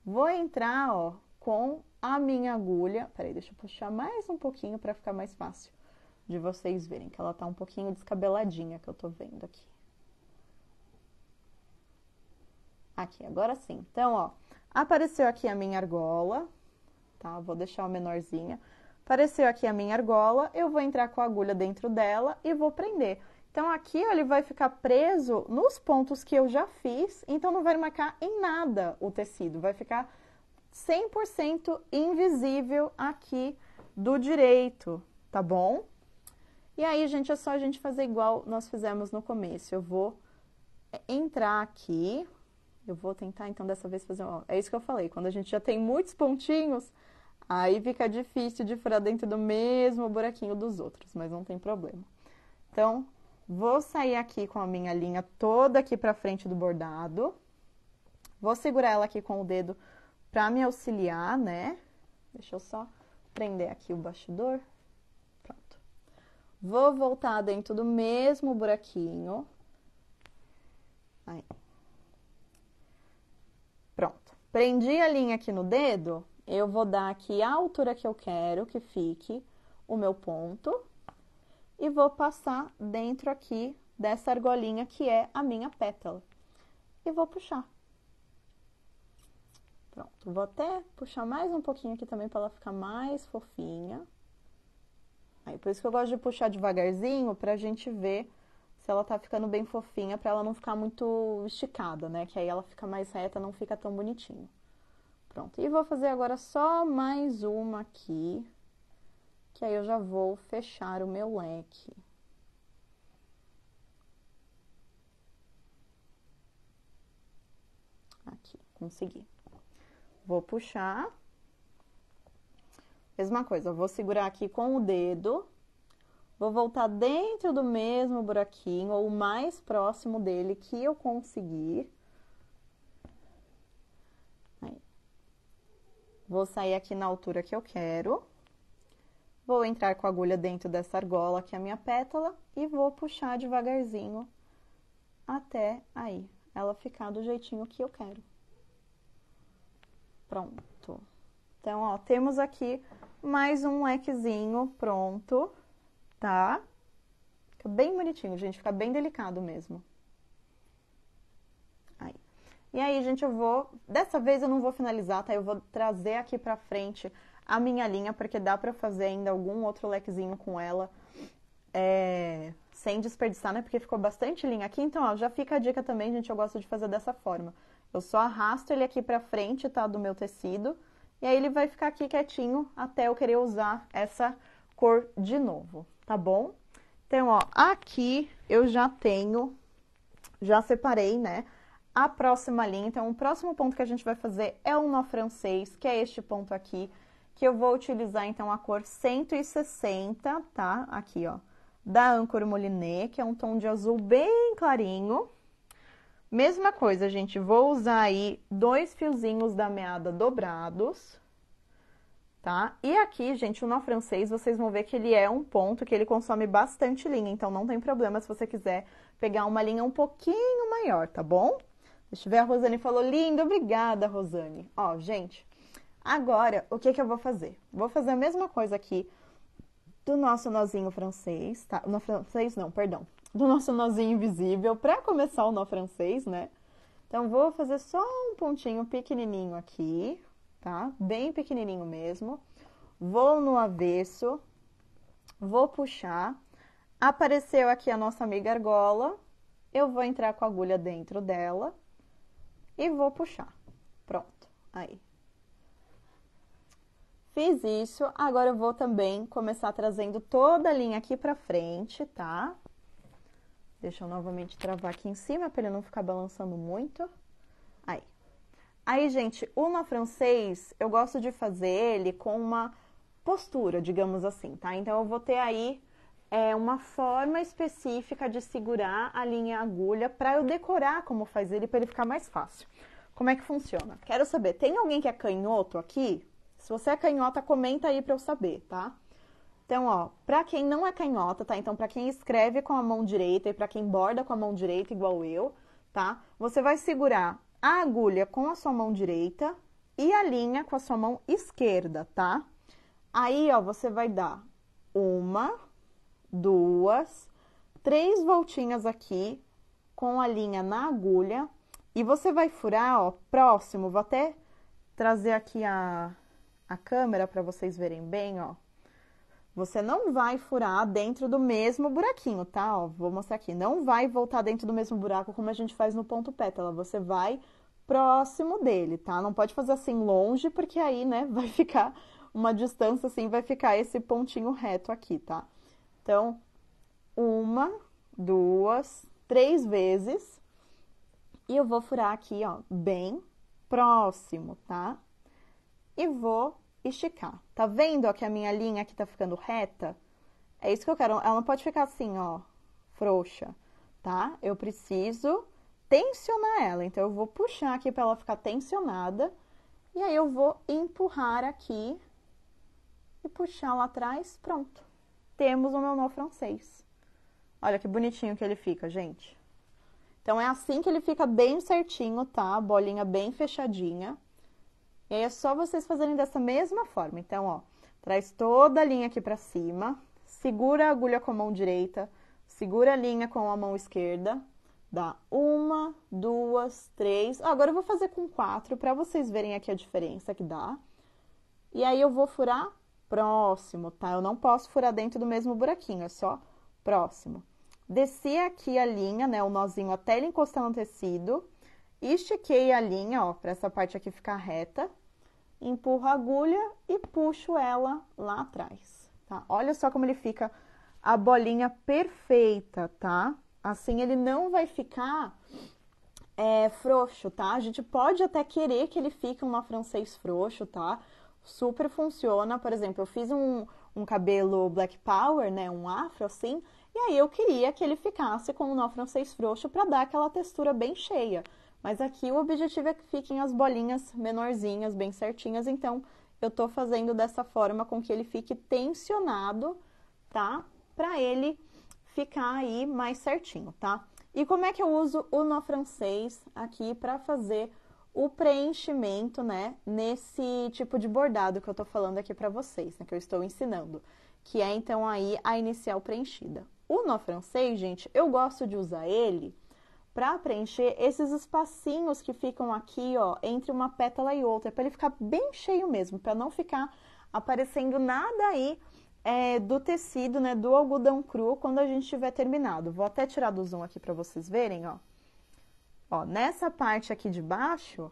Vou entrar, ó, com a minha agulha. Peraí, deixa eu puxar mais um pouquinho para ficar mais fácil de vocês verem, que ela tá um pouquinho descabeladinha que eu tô vendo aqui. Aqui, agora sim. Então, ó, apareceu aqui a minha argola, tá? Vou deixar o menorzinha. Apareceu aqui a minha argola, eu vou entrar com a agulha dentro dela e vou prender. Então, aqui ó, ele vai ficar preso nos pontos que eu já fiz, então não vai marcar em nada o tecido, vai ficar 100% invisível aqui do direito, tá bom? E aí, gente, é só a gente fazer igual nós fizemos no começo. Eu vou entrar aqui, eu vou tentar então dessa vez fazer um... É isso que eu falei, quando a gente já tem muitos pontinhos, aí fica difícil de furar dentro do mesmo buraquinho dos outros, mas não tem problema. Então, vou sair aqui com a minha linha toda aqui para frente do bordado. Vou segurar ela aqui com o dedo para me auxiliar, né? Deixa eu só prender aqui o bastidor. Pronto. Vou voltar dentro do mesmo buraquinho. Aí, Prendi a linha aqui no dedo, eu vou dar aqui a altura que eu quero que fique o meu ponto e vou passar dentro aqui dessa argolinha que é a minha pétala. E vou puxar. Pronto, vou até puxar mais um pouquinho aqui também para ela ficar mais fofinha. Aí, por isso que eu gosto de puxar devagarzinho para a gente ver ela tá ficando bem fofinha, para ela não ficar muito esticada, né? Que aí ela fica mais reta, não fica tão bonitinho. Pronto. E vou fazer agora só mais uma aqui, que aí eu já vou fechar o meu leque. Aqui, consegui. Vou puxar. Mesma coisa, vou segurar aqui com o dedo Vou voltar dentro do mesmo buraquinho ou o mais próximo dele que eu conseguir. Aí. Vou sair aqui na altura que eu quero. Vou entrar com a agulha dentro dessa argola que é a minha pétala e vou puxar devagarzinho até aí, ela ficar do jeitinho que eu quero. Pronto. Então, ó, temos aqui mais um lequezinho pronto tá? Fica bem bonitinho, gente, fica bem delicado mesmo. Aí. E aí, gente, eu vou, dessa vez eu não vou finalizar, tá? Eu vou trazer aqui pra frente a minha linha, porque dá pra fazer ainda algum outro lequezinho com ela. É, sem desperdiçar, né? Porque ficou bastante linha aqui. Então, ó, já fica a dica também, gente. Eu gosto de fazer dessa forma. Eu só arrasto ele aqui pra frente, tá? Do meu tecido. E aí ele vai ficar aqui quietinho até eu querer usar essa cor de novo tá bom? Então, ó, aqui eu já tenho, já separei, né? A próxima linha. Então, o próximo ponto que a gente vai fazer é um nó francês, que é este ponto aqui, que eu vou utilizar, então, a cor 160, tá? Aqui, ó, da Ancor Moliné, que é um tom de azul bem clarinho. Mesma coisa, gente, vou usar aí dois fiozinhos da meada dobrados, tá? E aqui, gente, o nó francês, vocês vão ver que ele é um ponto que ele consome bastante linha, então não tem problema se você quiser pegar uma linha um pouquinho maior, tá bom? Deixa eu ver, a Rosane falou, lindo, obrigada, Rosane. Ó, gente, agora, o que que eu vou fazer? Vou fazer a mesma coisa aqui do nosso nozinho francês, tá? No francês não, perdão. Do nosso nozinho invisível, pra começar o nó francês, né? Então, vou fazer só um pontinho pequenininho aqui, tá? Bem pequenininho mesmo. Vou no avesso, vou puxar. Apareceu aqui a nossa amiga argola. Eu vou entrar com a agulha dentro dela e vou puxar. Pronto, aí. Fiz isso, agora eu vou também começar trazendo toda a linha aqui pra frente, tá? Deixa eu novamente travar aqui em cima para ele não ficar balançando muito. Aí, gente, o na francês, eu gosto de fazer ele com uma postura, digamos assim, tá? Então, eu vou ter aí é, uma forma específica de segurar a linha agulha para eu decorar como faz ele, para ele ficar mais fácil. Como é que funciona? Quero saber, tem alguém que é canhoto aqui? Se você é canhota, comenta aí para eu saber, tá? Então, ó, pra quem não é canhota, tá? Então, pra quem escreve com a mão direita e pra quem borda com a mão direita, igual eu, tá? Você vai segurar a agulha com a sua mão direita e a linha com a sua mão esquerda, tá? Aí, ó, você vai dar uma, duas, três voltinhas aqui com a linha na agulha e você vai furar, ó, próximo, vou até trazer aqui a, a câmera para vocês verem bem, ó. Você não vai furar dentro do mesmo buraquinho, tá? Ó, vou mostrar aqui. Não vai voltar dentro do mesmo buraco como a gente faz no ponto pétala. Você vai próximo dele, tá? Não pode fazer assim longe, porque aí, né, vai ficar uma distância assim, vai ficar esse pontinho reto aqui, tá? Então, uma, duas, três vezes. E eu vou furar aqui, ó, bem próximo, tá? E vou esticar. Tá vendo ó, que a minha linha aqui tá ficando reta? É isso que eu quero. Ela não pode ficar assim, ó, frouxa, tá? Eu preciso tensionar ela. Então, eu vou puxar aqui para ela ficar tensionada. E aí, eu vou empurrar aqui e puxar lá atrás. Pronto. Temos o meu nó francês. Olha que bonitinho que ele fica, gente. Então, é assim que ele fica bem certinho, tá? Bolinha bem fechadinha. E aí é só vocês fazerem dessa mesma forma. Então, ó, traz toda a linha aqui para cima, segura a agulha com a mão direita, segura a linha com a mão esquerda, dá uma, duas, três. Ó, agora eu vou fazer com quatro para vocês verem aqui a diferença que dá. E aí eu vou furar próximo, tá? Eu não posso furar dentro do mesmo buraquinho, é só próximo. Desci aqui a linha, né, o nozinho até ele encostar no tecido, estiquei a linha, ó, para essa parte aqui ficar reta empurro a agulha e puxo ela lá atrás, tá? Olha só como ele fica a bolinha perfeita, tá? Assim ele não vai ficar é, frouxo, tá? A gente pode até querer que ele fique um francês frouxo, tá? Super funciona, por exemplo, eu fiz um, um cabelo black power, né, um afro assim, e aí eu queria que ele ficasse com um nó francês frouxo para dar aquela textura bem cheia. Mas aqui o objetivo é que fiquem as bolinhas menorzinhas, bem certinhas, então eu estou fazendo dessa forma com que ele fique tensionado, tá? Para ele ficar aí mais certinho, tá? E como é que eu uso o nó francês aqui para fazer o preenchimento, né, nesse tipo de bordado que eu tô falando aqui para vocês, né, que eu estou ensinando, que é então aí a inicial preenchida. O nó francês, gente, eu gosto de usar ele para preencher esses espacinhos que ficam aqui, ó, entre uma pétala e outra, para ele ficar bem cheio mesmo, para não ficar aparecendo nada aí é, do tecido, né, do algodão cru quando a gente tiver terminado. Vou até tirar do zoom aqui para vocês verem, ó. Ó, nessa parte aqui de baixo,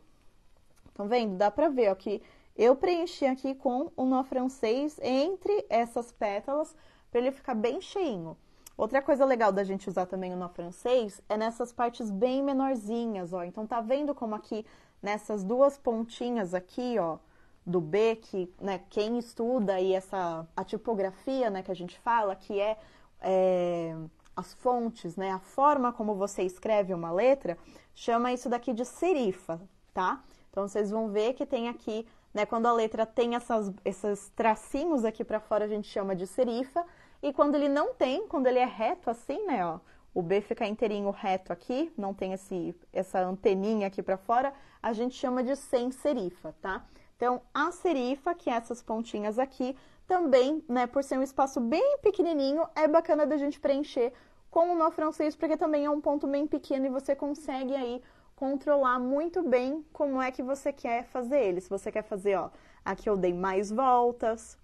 estão vendo? Dá para ver, ó, que eu preenchi aqui com o nó francês entre essas pétalas para ele ficar bem cheinho. Outra coisa legal da gente usar também o nó francês é nessas partes bem menorzinhas, ó. Então tá vendo como aqui nessas duas pontinhas aqui, ó, do B, que, né, quem estuda aí essa a tipografia, né, que a gente fala, que é, é as fontes, né, a forma como você escreve uma letra, chama isso daqui de serifa, tá? Então vocês vão ver que tem aqui, né, quando a letra tem essas, esses tracinhos aqui para fora, a gente chama de serifa. E quando ele não tem, quando ele é reto assim, né, ó, o B fica inteirinho reto aqui, não tem esse, essa anteninha aqui para fora, a gente chama de sem serifa, tá? Então, a serifa, que é essas pontinhas aqui, também, né, por ser um espaço bem pequenininho, é bacana da gente preencher com o nó francês, porque também é um ponto bem pequeno e você consegue aí controlar muito bem como é que você quer fazer ele. Se você quer fazer, ó, aqui eu dei mais voltas,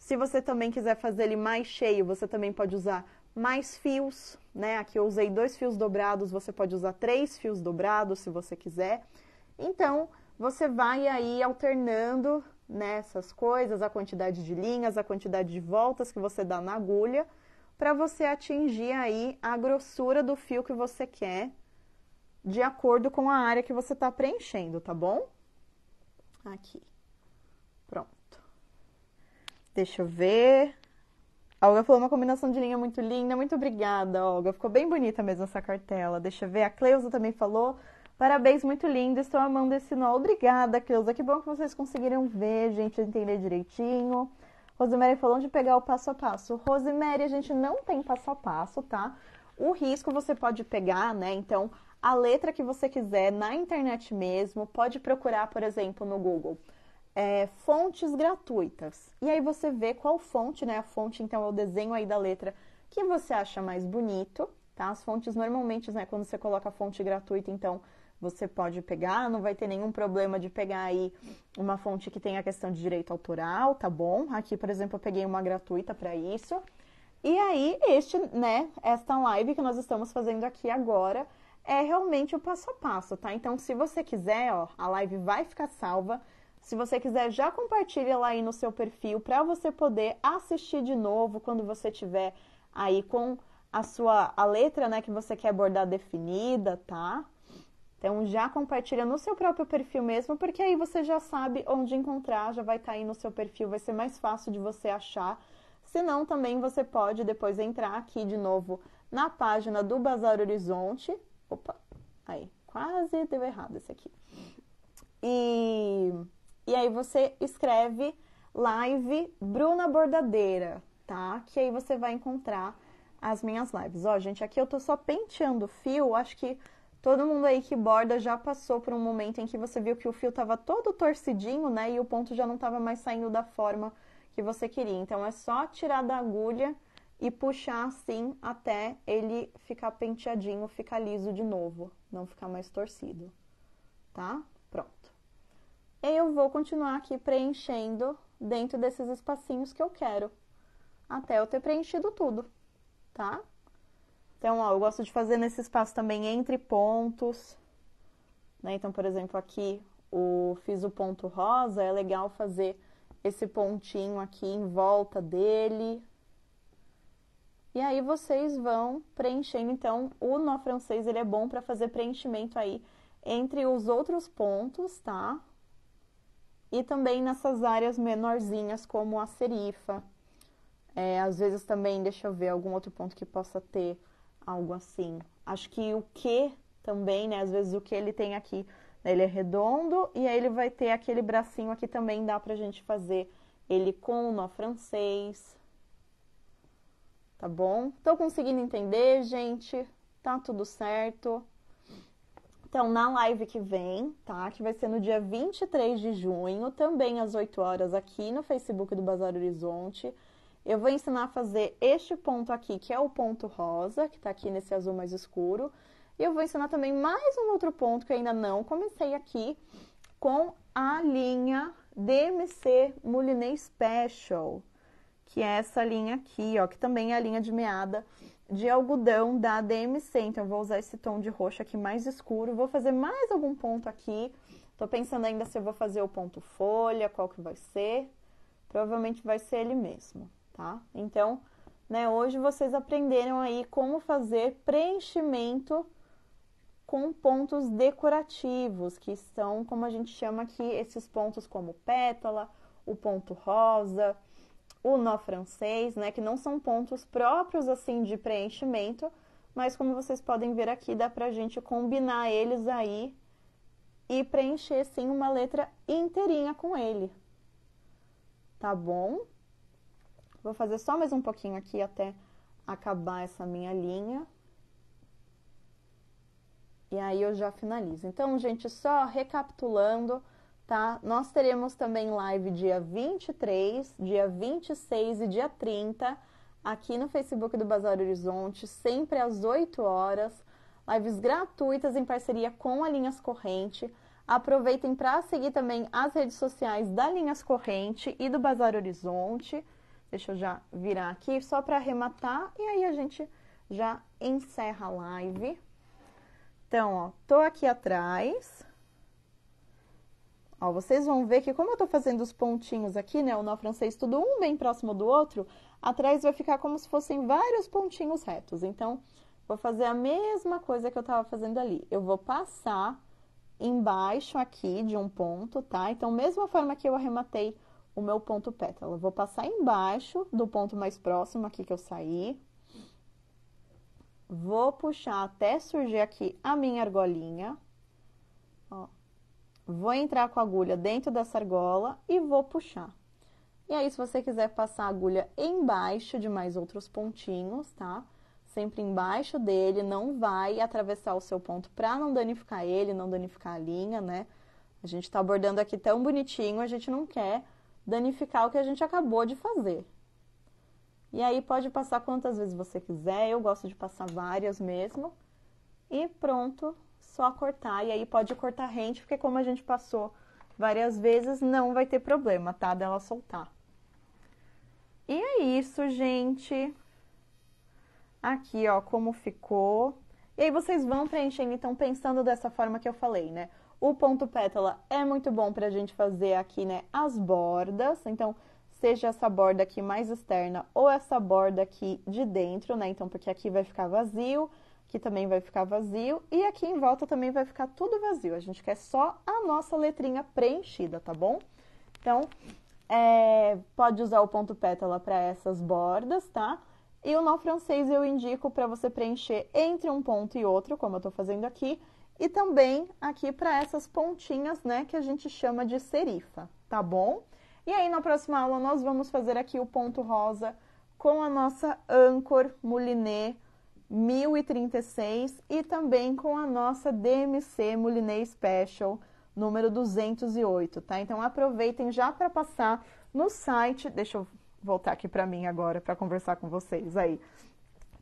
se você também quiser fazer ele mais cheio, você também pode usar mais fios, né? Aqui eu usei dois fios dobrados, você pode usar três fios dobrados se você quiser. Então, você vai aí alternando nessas né, coisas, a quantidade de linhas, a quantidade de voltas que você dá na agulha, para você atingir aí a grossura do fio que você quer, de acordo com a área que você está preenchendo, tá bom? Aqui. Pronto. Deixa eu ver. A Olga falou uma combinação de linha muito linda. Muito obrigada, Olga. Ficou bem bonita mesmo essa cartela. Deixa eu ver. A Cleusa também falou. Parabéns, muito lindo. Estou amando esse nó. Obrigada, Cleusa. Que bom que vocês conseguiram ver, gente, entender direitinho. Rosemary falou onde pegar o passo a passo. Rosemary, a gente não tem passo a passo, tá? O risco você pode pegar, né? Então, a letra que você quiser na internet mesmo, pode procurar, por exemplo, no Google é, fontes gratuitas. E aí você vê qual fonte, né? A fonte, então, é o desenho aí da letra que você acha mais bonito, tá? As fontes normalmente, né? Quando você coloca a fonte gratuita, então você pode pegar, não vai ter nenhum problema de pegar aí uma fonte que tem a questão de direito autoral, tá bom? Aqui, por exemplo, eu peguei uma gratuita para isso. E aí, este, né, esta live que nós estamos fazendo aqui agora é realmente o passo a passo, tá? Então, se você quiser, ó, a live vai ficar salva se você quiser, já compartilha lá aí no seu perfil para você poder assistir de novo quando você tiver aí com a sua a letra, né, que você quer abordar definida, tá? Então já compartilha no seu próprio perfil mesmo, porque aí você já sabe onde encontrar, já vai estar tá aí no seu perfil, vai ser mais fácil de você achar. Se não, também você pode depois entrar aqui de novo na página do Bazar Horizonte. Opa, aí, quase deu errado esse aqui. E e aí você escreve live Bruna Bordadeira, tá? Que aí você vai encontrar as minhas lives. Ó, gente, aqui eu tô só penteando o fio, acho que todo mundo aí que borda já passou por um momento em que você viu que o fio tava todo torcidinho, né? E o ponto já não tava mais saindo da forma que você queria. Então é só tirar da agulha e puxar assim até ele ficar penteadinho, ficar liso de novo, não ficar mais torcido, tá? eu vou continuar aqui preenchendo dentro desses espacinhos que eu quero, até eu ter preenchido tudo, tá? Então, ó, eu gosto de fazer nesse espaço também entre pontos, né? Então, por exemplo, aqui o, fiz o ponto rosa, é legal fazer esse pontinho aqui em volta dele. E aí vocês vão preenchendo, então, o nó francês, ele é bom para fazer preenchimento aí entre os outros pontos, tá? e também nessas áreas menorzinhas como a serifa. É, às vezes também, deixa eu ver algum outro ponto que possa ter algo assim. Acho que o que também, né? Às vezes o que ele tem aqui, né? ele é redondo e aí ele vai ter aquele bracinho aqui também dá pra gente fazer ele com o nó francês. Tá bom? Tô conseguindo entender, gente? Tá tudo certo? Então, na live que vem, tá? Que vai ser no dia 23 de junho, também às 8 horas, aqui no Facebook do Bazar Horizonte. Eu vou ensinar a fazer este ponto aqui, que é o ponto rosa, que tá aqui nesse azul mais escuro. E eu vou ensinar também mais um outro ponto que eu ainda não comecei aqui, com a linha DMC Moulinet Special, que é essa linha aqui, ó, que também é a linha de meada de algodão da DMC. Então, vou usar esse tom de roxo aqui mais escuro. Vou fazer mais algum ponto aqui. Tô pensando ainda se eu vou fazer o ponto folha, qual que vai ser. Provavelmente vai ser ele mesmo, tá? Então, né, hoje vocês aprenderam aí como fazer preenchimento com pontos decorativos, que são como a gente chama aqui esses pontos como pétala, o ponto rosa, o nó francês, né, que não são pontos próprios assim de preenchimento, mas como vocês podem ver aqui, dá pra gente combinar eles aí e preencher sim uma letra inteirinha com ele. Tá bom? Vou fazer só mais um pouquinho aqui até acabar essa minha linha. E aí eu já finalizo. Então, gente, só recapitulando, tá? Nós teremos também live dia 23, dia 26 e dia 30 aqui no Facebook do Bazar Horizonte, sempre às 8 horas. Lives gratuitas em parceria com a Linhas Corrente. Aproveitem para seguir também as redes sociais da Linhas Corrente e do Bazar Horizonte. Deixa eu já virar aqui só para arrematar e aí a gente já encerra a live. Então, ó, tô aqui atrás. Ó, vocês vão ver que como eu estou fazendo os pontinhos aqui, né, o nó francês tudo um bem próximo do outro, atrás vai ficar como se fossem vários pontinhos retos. Então, vou fazer a mesma coisa que eu estava fazendo ali. Eu vou passar embaixo aqui de um ponto, tá? Então, mesma forma que eu arrematei o meu ponto pétala. vou passar embaixo do ponto mais próximo aqui que eu saí. Vou puxar até surgir aqui a minha argolinha. Ó, vou entrar com a agulha dentro dessa argola e vou puxar. E aí, se você quiser passar a agulha embaixo de mais outros pontinhos, tá? Sempre embaixo dele, não vai atravessar o seu ponto para não danificar ele, não danificar a linha, né? A gente está bordando aqui tão bonitinho, a gente não quer danificar o que a gente acabou de fazer. E aí pode passar quantas vezes você quiser, eu gosto de passar várias mesmo. E pronto, só cortar. E aí pode cortar rente, porque como a gente passou várias vezes, não vai ter problema, tá? Dela soltar. E é isso, gente. Aqui, ó, como ficou. E aí vocês vão preenchendo, então, pensando dessa forma que eu falei, né? O ponto pétala é muito bom pra gente fazer aqui, né, as bordas. Então, seja essa borda aqui mais externa ou essa borda aqui de dentro, né? Então, porque aqui vai ficar vazio que também vai ficar vazio, e aqui em volta também vai ficar tudo vazio. A gente quer só a nossa letrinha preenchida, tá bom? Então, é, pode usar o ponto pétala para essas bordas, tá? E o nó francês eu indico para você preencher entre um ponto e outro, como eu estou fazendo aqui, e também aqui para essas pontinhas, né, que a gente chama de serifa, tá bom? E aí, na próxima aula, nós vamos fazer aqui o ponto rosa com a nossa âncora moulinet, 1036 e também com a nossa DMC Moulinet Special número 208, tá? Então aproveitem já para passar no site, deixa eu voltar aqui para mim agora para conversar com vocês aí.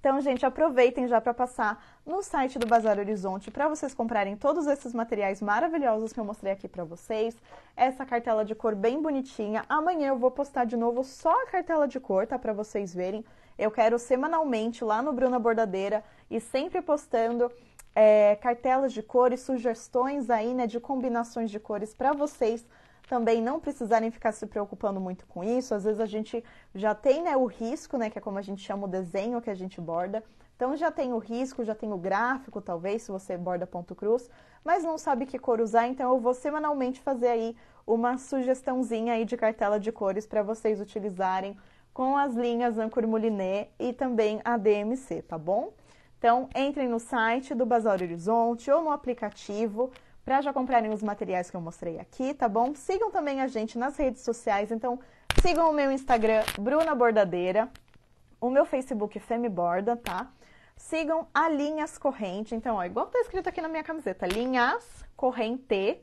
Então, gente, aproveitem já para passar no site do Bazar Horizonte para vocês comprarem todos esses materiais maravilhosos que eu mostrei aqui para vocês. Essa cartela de cor bem bonitinha. Amanhã eu vou postar de novo só a cartela de cor, tá? Para vocês verem. Eu quero semanalmente lá no Bruna Bordadeira e sempre postando é, cartelas de cores, sugestões aí, né, de combinações de cores para vocês também não precisarem ficar se preocupando muito com isso. Às vezes a gente já tem né, o risco, né, que é como a gente chama o desenho que a gente borda. Então já tem o risco, já tem o gráfico, talvez, se você borda ponto cruz, mas não sabe que cor usar, então eu vou semanalmente fazer aí uma sugestãozinha aí de cartela de cores para vocês utilizarem com as linhas Ancor Moulinet e também a DMC, tá bom? Então, entrem no site do Basar Horizonte ou no aplicativo para já comprarem os materiais que eu mostrei aqui, tá bom? Sigam também a gente nas redes sociais, então sigam o meu Instagram, Bruna Bordadeira, o meu Facebook, Femiborda, tá? Sigam a Linhas Corrente, então, ó, igual tá escrito aqui na minha camiseta, Linhas Corrente,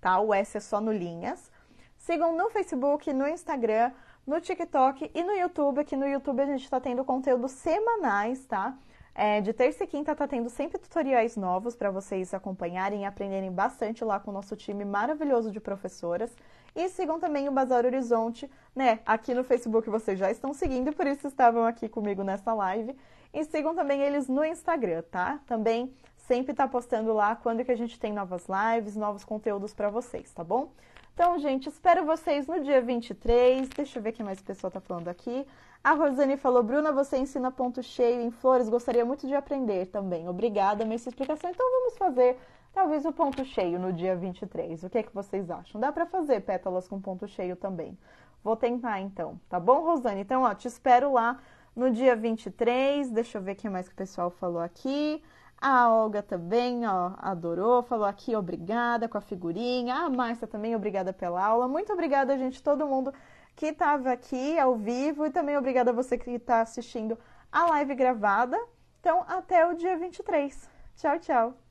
tá? O S é só no Linhas. Sigam no Facebook, no Instagram, no TikTok e no YouTube. Aqui no YouTube a gente está tendo conteúdos semanais, tá? É, de terça e quinta tá tendo sempre tutoriais novos para vocês acompanharem e aprenderem bastante lá com o nosso time maravilhoso de professoras. E sigam também o Bazar Horizonte, né? Aqui no Facebook vocês já estão seguindo, por isso estavam aqui comigo nessa live. E sigam também eles no Instagram, tá? Também sempre tá postando lá quando que a gente tem novas lives, novos conteúdos para vocês, tá bom? Então, gente, espero vocês no dia 23. Deixa eu ver o que mais o pessoal tá falando aqui. A Rosane falou: Bruna, você ensina ponto cheio em flores, gostaria muito de aprender também. Obrigada, minha explicação. Então, vamos fazer talvez o ponto cheio no dia 23. O que, é que vocês acham? Dá para fazer pétalas com ponto cheio também. Vou tentar então, tá bom, Rosane? Então, ó, te espero lá no dia 23. Deixa eu ver o que mais que o pessoal falou aqui. A Olga também ó, adorou, falou aqui obrigada com a figurinha. A Márcia também obrigada pela aula. Muito obrigada, gente, todo mundo que estava aqui ao vivo e também obrigada a você que está assistindo a live gravada. Então, até o dia 23. Tchau, tchau.